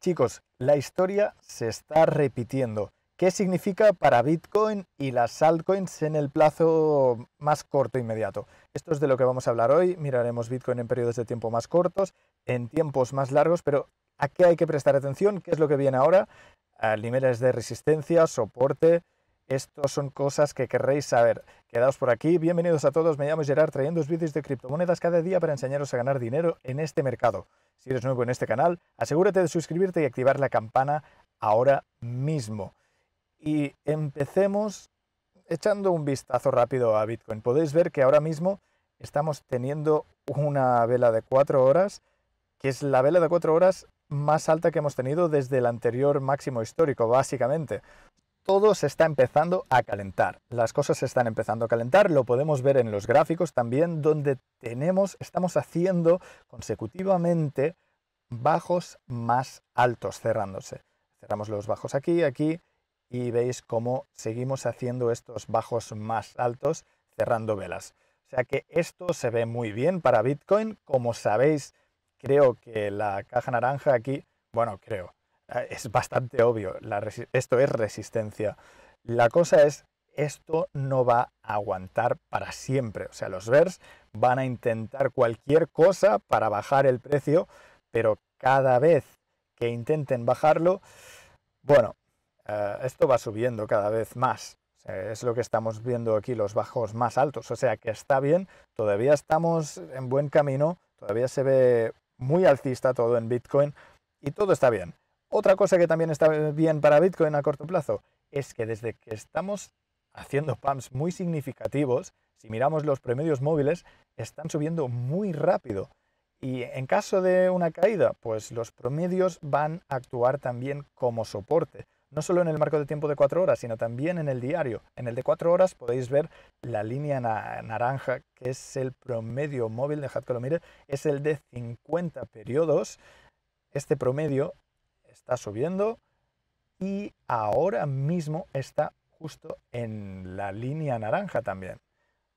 Chicos, la historia se está repitiendo. ¿Qué significa para Bitcoin y las altcoins en el plazo más corto e inmediato? Esto es de lo que vamos a hablar hoy. Miraremos Bitcoin en periodos de tiempo más cortos, en tiempos más largos, pero ¿a qué hay que prestar atención? ¿Qué es lo que viene ahora? A niveles de resistencia, soporte, estos son cosas que querréis saber. Quedaos por aquí, bienvenidos a todos, me llamo Gerard trayendo vídeos de criptomonedas cada día para enseñaros a ganar dinero en este mercado. Si eres nuevo en este canal, asegúrate de suscribirte y activar la campana ahora mismo. Y empecemos echando un vistazo rápido a Bitcoin. Podéis ver que ahora mismo estamos teniendo una vela de 4 horas, que es la vela de 4 horas más alta que hemos tenido desde el anterior máximo histórico, básicamente todo se está empezando a calentar. Las cosas se están empezando a calentar, lo podemos ver en los gráficos también, donde tenemos, estamos haciendo consecutivamente bajos más altos cerrándose. Cerramos los bajos aquí, aquí, y veis cómo seguimos haciendo estos bajos más altos cerrando velas. O sea que esto se ve muy bien para Bitcoin. Como sabéis, creo que la caja naranja aquí, bueno, creo, Ah, es bastante obvio, esto es resistencia. La cosa es, esto no va a aguantar para siempre. O sea, los bears van a intentar cualquier cosa para bajar el precio, pero cada vez que intenten bajarlo, bueno, eh, esto va subiendo cada vez más. es lo que estamos viendo aquí, los bajos más altos. O sea, que está bien, todavía estamos en buen camino, todavía se ve muy alcista todo en Bitcoin y todo está bien. Otra cosa que también está bien para Bitcoin a corto plazo es que desde que estamos haciendo pumps muy significativos, si miramos los promedios móviles, están subiendo muy rápido. Y en caso de una caída, pues los promedios van a actuar también como soporte. No solo en el marco de tiempo de cuatro horas, sino también en el diario. En el de cuatro horas podéis ver la línea naranja, que es el promedio móvil, dejad que lo mire, es el de 50 periodos. Este promedio está subiendo y ahora mismo está justo en la línea naranja también.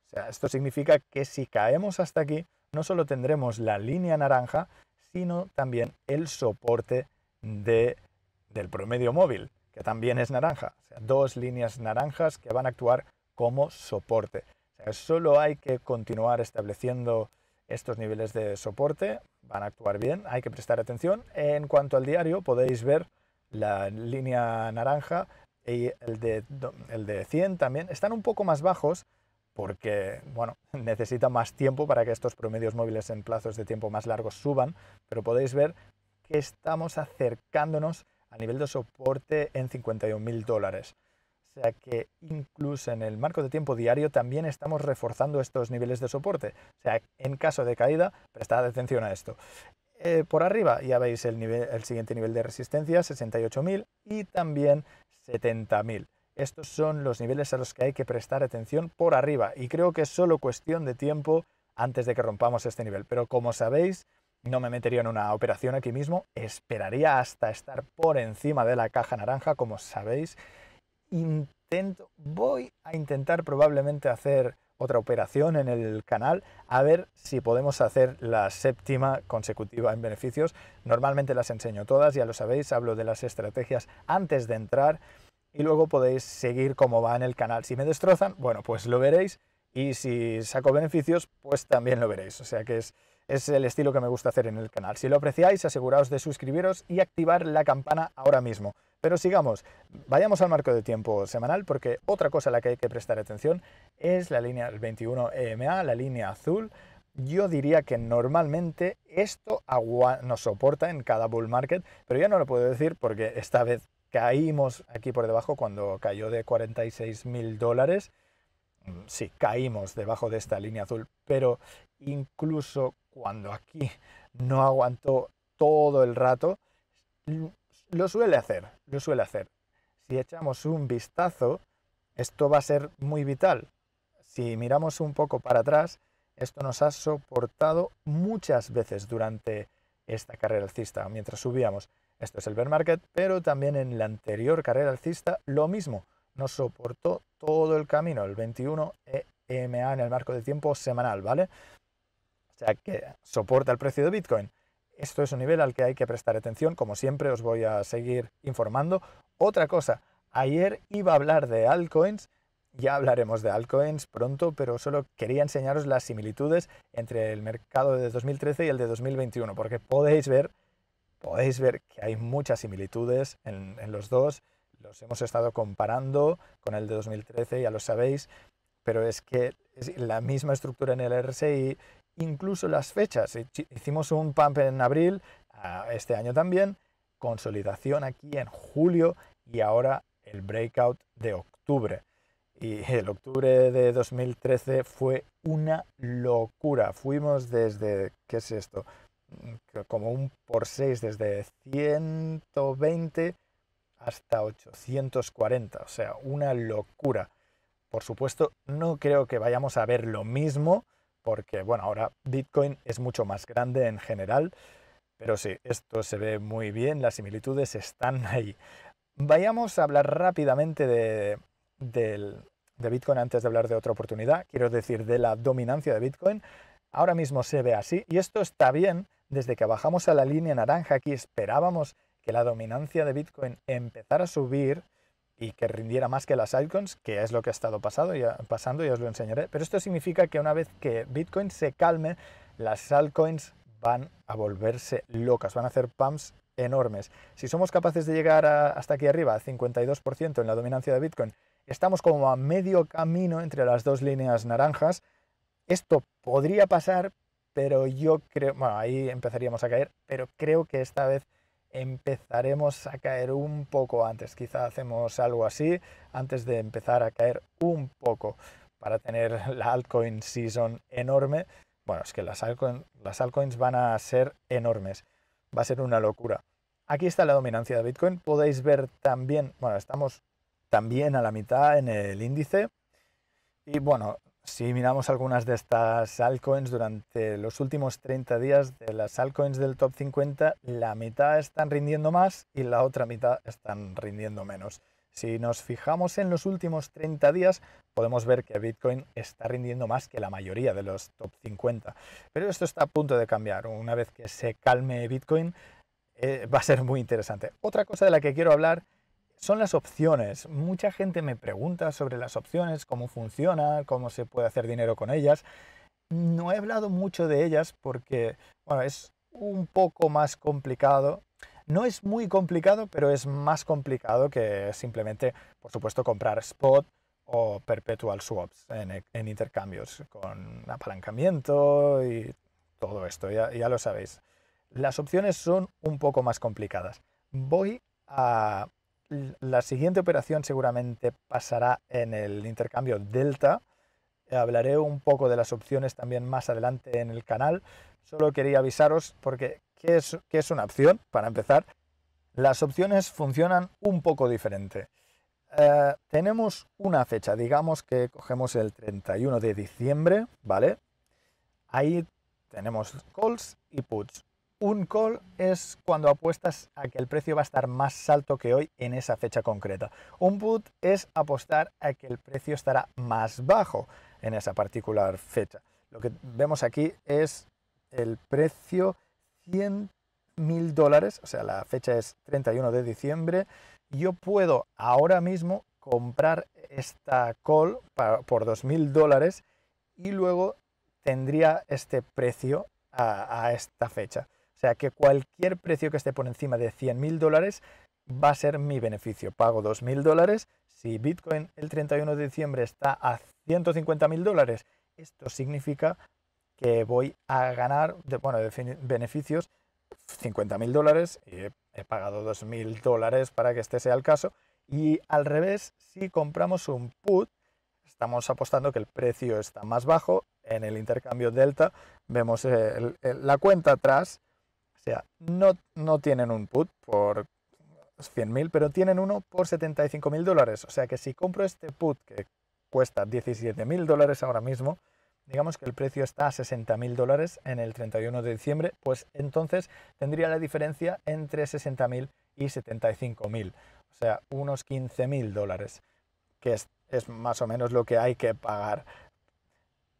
O sea, esto significa que si caemos hasta aquí, no solo tendremos la línea naranja, sino también el soporte de, del promedio móvil, que también es naranja. O sea, dos líneas naranjas que van a actuar como soporte. solo hay que continuar estableciendo estos niveles de soporte van a actuar bien, hay que prestar atención. En cuanto al diario, podéis ver la línea naranja y el de, el de 100 también. Están un poco más bajos porque, bueno, necesita más tiempo para que estos promedios móviles en plazos de tiempo más largos suban, pero podéis ver que estamos acercándonos a nivel de soporte en 51.000 dólares. O sea que incluso en el marco de tiempo diario también estamos reforzando estos niveles de soporte. O sea, en caso de caída, prestad atención a esto. Eh, por arriba ya veis el, el siguiente nivel de resistencia, 68.000 y también 70.000. Estos son los niveles a los que hay que prestar atención por arriba y creo que es solo cuestión de tiempo antes de que rompamos este nivel. Pero como sabéis, no me metería en una operación aquí mismo, esperaría hasta estar por encima de la caja naranja, como sabéis, intento, voy a intentar probablemente hacer otra operación en el canal a ver si podemos hacer la séptima consecutiva en beneficios. Normalmente las enseño todas, ya lo sabéis, hablo de las estrategias antes de entrar y luego podéis seguir cómo va en el canal. Si me destrozan, bueno, pues lo veréis y si saco beneficios, pues también lo veréis. O sea que es es el estilo que me gusta hacer en el canal. Si lo apreciáis, aseguraos de suscribiros y activar la campana ahora mismo. Pero sigamos, vayamos al marco de tiempo semanal porque otra cosa a la que hay que prestar atención es la línea 21 EMA, la línea azul. Yo diría que normalmente esto nos soporta en cada bull market, pero ya no lo puedo decir porque esta vez caímos aquí por debajo cuando cayó de 46 mil dólares si caímos debajo de esta línea azul, pero incluso cuando aquí no aguantó todo el rato, lo suele hacer, lo suele hacer. Si echamos un vistazo, esto va a ser muy vital. Si miramos un poco para atrás, esto nos ha soportado muchas veces durante esta carrera alcista, mientras subíamos. Esto es el bear market, pero también en la anterior carrera alcista lo mismo, nos soportó todo el camino, el 21 EMA en el marco de tiempo semanal, ¿vale? O sea, que soporta el precio de Bitcoin. Esto es un nivel al que hay que prestar atención, como siempre os voy a seguir informando. Otra cosa, ayer iba a hablar de altcoins, ya hablaremos de altcoins pronto, pero solo quería enseñaros las similitudes entre el mercado de 2013 y el de 2021, porque podéis ver, podéis ver que hay muchas similitudes en, en los dos los hemos estado comparando con el de 2013, ya lo sabéis, pero es que es la misma estructura en el RSI, incluso las fechas. Hicimos un pump en abril, este año también, consolidación aquí en julio y ahora el breakout de octubre. Y el octubre de 2013 fue una locura. Fuimos desde, ¿qué es esto? Mm, como un por 6, desde 120 hasta 840, o sea, una locura. Por supuesto, no creo que vayamos a ver lo mismo, porque bueno, ahora Bitcoin es mucho más grande en general, pero sí, esto se ve muy bien, las similitudes están ahí. Vayamos a hablar rápidamente de, de Bitcoin antes de hablar de otra oportunidad, quiero decir, de la dominancia de Bitcoin. Ahora mismo se ve así y esto está bien desde que bajamos a la línea naranja aquí esperábamos que la dominancia de Bitcoin empezara a subir y que rindiera más que las altcoins, que es lo que ha estado pasado, pasando, ya os lo enseñaré. Pero esto significa que una vez que Bitcoin se calme, las altcoins van a volverse locas, van a hacer pumps enormes. Si somos capaces de llegar hasta aquí arriba, al 52% en la dominancia de Bitcoin, estamos como a medio camino entre las dos líneas naranjas. Esto podría pasar, pero yo creo, bueno, ahí empezaríamos a caer, pero creo que esta vez empezaremos a caer un poco antes. Quizá hacemos algo así antes de empezar a caer un poco para tener la altcoin season enorme. Bueno, es que las, las altcoins van a ser enormes. Va a ser una locura. Aquí está la dominancia de Bitcoin. Podéis ver también, bueno, estamos también a la mitad en el índice. Y bueno, si miramos algunas de estas altcoins durante los últimos 30 días de las altcoins del top 50, la mitad están rindiendo más y la otra mitad están rindiendo menos. Si nos fijamos en los últimos 30 días, podemos ver que Bitcoin está rindiendo más que la mayoría de los top 50. Pero esto está a punto de cambiar. Una vez que se calme Bitcoin, eh, va a ser muy interesante. Otra cosa de la que quiero hablar son las opciones. Mucha gente me pregunta sobre las opciones, cómo funciona, cómo se puede hacer dinero con ellas. No he hablado mucho de ellas porque, bueno, es un poco más complicado. No es muy complicado, pero es más complicado que simplemente, por supuesto, comprar spot o perpetual swaps en, intercambios con apalancamiento y todo esto, ya lo sabéis. Las opciones son un poco más complicadas. Voy a la siguiente operación seguramente pasará en el intercambio delta. Hablaré un poco de las opciones también más adelante en el canal. Solo quería avisaros porque ¿qué es, una opción? Para empezar, las opciones funcionan un poco diferente. Eh, tenemos una fecha, digamos que cogemos el 31 de diciembre, ¿vale? Ahí tenemos calls y puts. Un call es cuando apuestas a que el precio va a estar más alto que hoy en esa fecha concreta. Un put es apostar a que el precio estará más bajo en esa particular fecha. Lo que vemos aquí es el precio 100.000 dólares, o sea, la fecha es 31 de diciembre. Yo puedo ahora mismo comprar esta call por 2.000 dólares y luego tendría este precio a esta fecha sea que cualquier precio que esté por encima de 100.000 dólares va a ser mi beneficio. Pago 2.000 dólares. Si Bitcoin el 31 de diciembre está a 150.000 dólares, esto significa que voy a ganar, bueno, beneficios 50.000 dólares. he pagado 2.000 dólares para que este sea el caso. Y al revés, si compramos un put, estamos apostando que el precio está más bajo. En el intercambio delta vemos eh, la cuenta atrás o sea, no, no tienen un put por 100.000, pero tienen uno por 75.000 dólares. O sea que si compro este put que cuesta 17.000 dólares ahora mismo, digamos que el precio está a 60.000 dólares en el 31 de diciembre, pues entonces tendría la diferencia entre 60.000 y 75.000, o sea, unos 15.000 dólares, que es, es, más o menos lo que hay que pagar.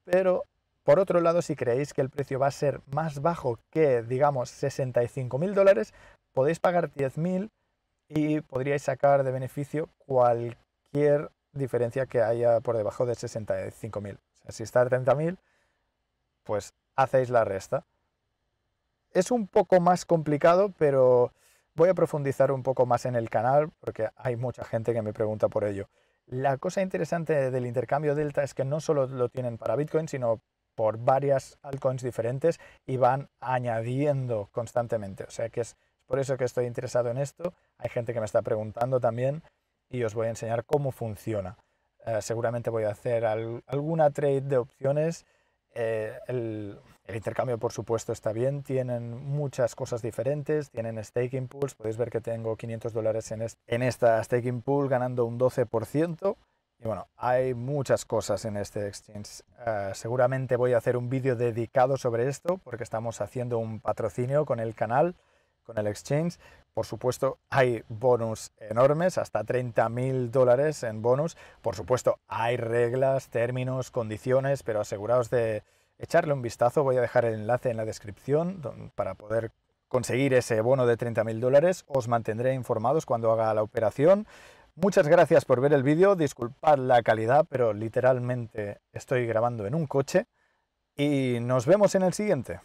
Pero por otro lado, si creéis que el precio va a ser más bajo que, digamos, 65.000 dólares, podéis pagar 10.000 y podríais sacar de beneficio cualquier diferencia que haya por debajo de 65.000. O sea, si está a 30.000, pues hacéis la resta. Es un poco más complicado, pero voy a profundizar un poco más en el canal porque hay mucha gente que me pregunta por ello. La cosa interesante del intercambio Delta es que no solo lo tienen para Bitcoin, sino por varias altcoins diferentes y van añadiendo constantemente. O sea que es por eso que estoy interesado en esto. Hay gente que me está preguntando también y os voy a enseñar cómo funciona. Eh, seguramente voy a hacer alguna trade de opciones. Eh, el, intercambio, por supuesto, está bien. Tienen muchas cosas diferentes. Tienen staking pools. Podéis ver que tengo 500 dólares en, en esta staking pool ganando un 12% bueno, hay muchas cosas en este exchange. Eh, seguramente voy a hacer un vídeo dedicado sobre esto porque estamos haciendo un patrocinio con el canal, con el exchange. Por supuesto, hay bonus enormes, hasta 30.000 dólares en bonus. Por supuesto, hay reglas, términos, condiciones, pero aseguraos de echarle un vistazo. Voy a dejar el enlace en la descripción para poder conseguir ese bono de 30.000 dólares. Os mantendré informados cuando haga la operación. Muchas gracias por ver el vídeo, disculpad la calidad, pero literalmente estoy grabando en un coche y nos vemos en el siguiente.